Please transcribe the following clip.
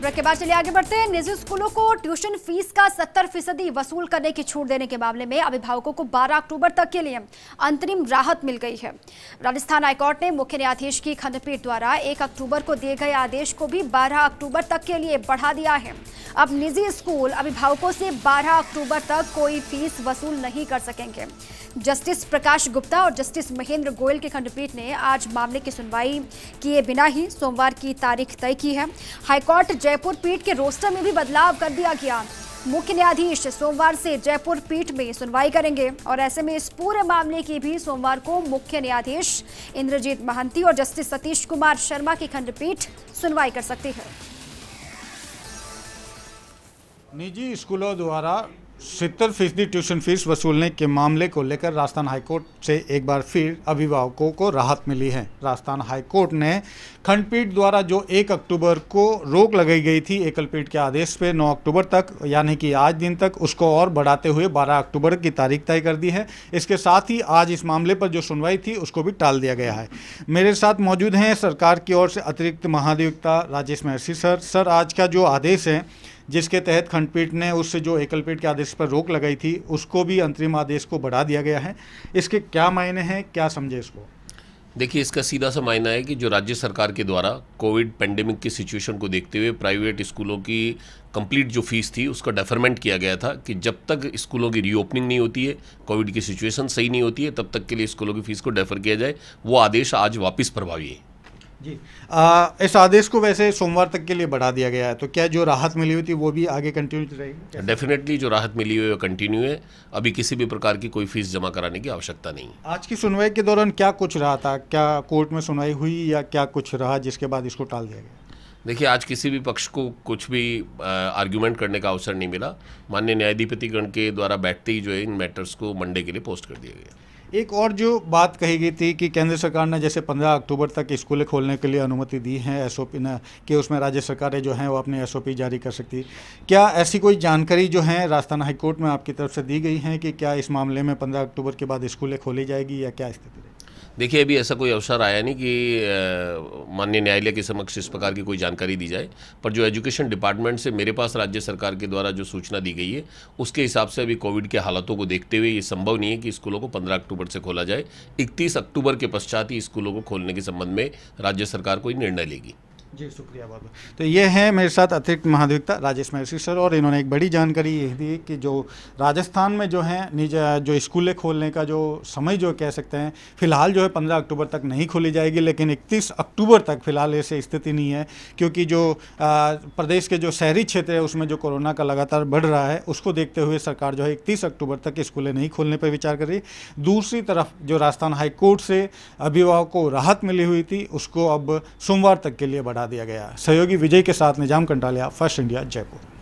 break के बाद चलिए आगे बढ़ते हैं निजी स्कूलों को ट्यूशन फीस का 70 फीसदी वसूल करने की छूट देने के मामले में अभिभावकों को 12 अक्टूबर तक के लिए अंतरिम राहत मिल गई है राजस्थान हाईकोर्ट ने मुख्य न्यायाधीश की खंडपीठ द्वारा 1 अक्टूबर को दिए गए आदेश को भी 12 अक्टूबर तक के लिए बढ़ा दिया है अब निजी स्कूल अभिभावकों से बारह अक्टूबर तक कोई फीस वसूल नहीं कर सकेंगे जस्टिस प्रकाश गुप्ता और जस्टिस महेंद्र गोयल की खंडपीठ ने आज मामले की सुनवाई किए बिना ही सोमवार की तारीख तय की है हाईकोर्ट जयपुर पीठ के रोस्टर में भी बदलाव कर दिया गया मुख्य न्यायाधीश सोमवार से जयपुर पीठ में सुनवाई करेंगे और ऐसे में इस पूरे मामले की भी सोमवार को मुख्य न्यायाधीश इंद्रजीत महंती और जस्टिस सतीश कुमार शर्मा की खंडपीठ सुनवाई कर सकती है निजी स्कूलों द्वारा सितर फीसदी ट्यूशन फीस वसूलने के मामले को लेकर राजस्थान हाईकोर्ट से एक बार फिर अभिभावकों को राहत मिली है राजस्थान हाईकोर्ट ने खंडपीठ द्वारा जो 1 अक्टूबर को रोक लगाई गई थी एकलपीठ के आदेश पे 9 अक्टूबर तक यानी कि आज दिन तक उसको और बढ़ाते हुए 12 अक्टूबर की तारीख तय कर दी है इसके साथ ही आज इस मामले पर जो सुनवाई थी उसको भी टाल दिया गया है मेरे साथ मौजूद हैं सरकार की ओर से अतिरिक्त महाधिवक्ता राजेश महर्षि सर सर आज का जो आदेश है जिसके तहत खंडपीठ ने उस जो एकलपीठ के आदेश पर रोक लगाई थी उसको भी अंतरिम आदेश को बढ़ा दिया गया है इसके क्या मायने हैं क्या समझे इसको देखिए इसका सीधा सा मायना है कि जो राज्य सरकार के द्वारा कोविड पेंडेमिक की सिचुएशन को देखते हुए प्राइवेट स्कूलों की कंप्लीट जो फीस थी उसका डेफरमेंट किया गया था कि जब तक स्कूलों की रीओपनिंग नहीं होती है कोविड की सिचुएशन सही नहीं होती है तब तक के लिए स्कूलों की फीस को डेफर किया जाए वो आदेश आज वापस प्रभावी है जी आ, इस आदेश को वैसे सोमवार तक के लिए बढ़ा दिया गया है तो क्या जो राहत मिली हुई थी वो भी आगे कंटिन्यू रहेगी डेफिनेटली जो राहत मिली हुई है कंटिन्यू है अभी किसी भी प्रकार की कोई फीस जमा कराने की आवश्यकता नहीं आज की सुनवाई के दौरान क्या कुछ रहा था क्या कोर्ट में सुनवाई हुई या क्या कुछ रहा जिसके बाद इसको टाल दिया गया देखिए आज किसी भी पक्ष को कुछ भी आर्ग्यूमेंट करने का अवसर नहीं मिला न्यायाधिपति न्यायाधिपतिगण के द्वारा बैठते ही जो है इन मैटर्स को मंडे के लिए पोस्ट कर दिया गया एक और जो बात कही गई थी कि केंद्र सरकार ने जैसे 15 अक्टूबर तक स्कूलें खोलने के लिए अनुमति दी है एस ने कि उसमें राज्य सरकारें जो हैं वो अपने एस जारी कर सकती क्या ऐसी कोई जानकारी जो है राजस्थान हाईकोर्ट में आपकी तरफ से दी गई है कि क्या इस मामले में पंद्रह अक्टूबर के बाद स्कूलें खोली जाएगी या क्या स्थिति रहेगी देखिए अभी ऐसा कोई अवसर आया नहीं कि माननीय न्यायालय के समक्ष इस प्रकार की कोई जानकारी दी जाए पर जो एजुकेशन डिपार्टमेंट से मेरे पास राज्य सरकार के द्वारा जो सूचना दी गई है उसके हिसाब से अभी कोविड के हालातों को देखते हुए ये संभव नहीं है कि स्कूलों को पंद्रह अक्टूबर से खोला जाए इकतीस अक्टूबर के पश्चात ही स्कूलों को खोलने के संबंध में राज्य सरकार कोई निर्णय लेगी जी शुक्रिया बहुत तो ये हैं मेरे साथ अतिरिक्त महाधिवक्ता राजेश महर्षि सर और इन्होंने एक बड़ी जानकारी ये दी कि जो राजस्थान में जो है निज जो स्कूलें खोलने का जो समय जो कह सकते हैं फिलहाल जो है पंद्रह अक्टूबर तक नहीं खोली जाएगी लेकिन इकतीस अक्टूबर तक फिलहाल ऐसे स्थिति नहीं है क्योंकि जो आ, प्रदेश के जो शहरी क्षेत्र है उसमें जो कोरोना का लगातार बढ़ रहा है उसको देखते हुए सरकार जो है इकतीस अक्टूबर तक स्कूलें नहीं खोलने पर विचार कर रही दूसरी तरफ जो राजस्थान हाईकोर्ट से अभिभावक को राहत मिली हुई थी उसको अब सोमवार तक के लिए बढ़ा हटा दिया गया सहयोगी विजय के साथ निजाम कंटालिया फर्स्ट इंडिया जयपुर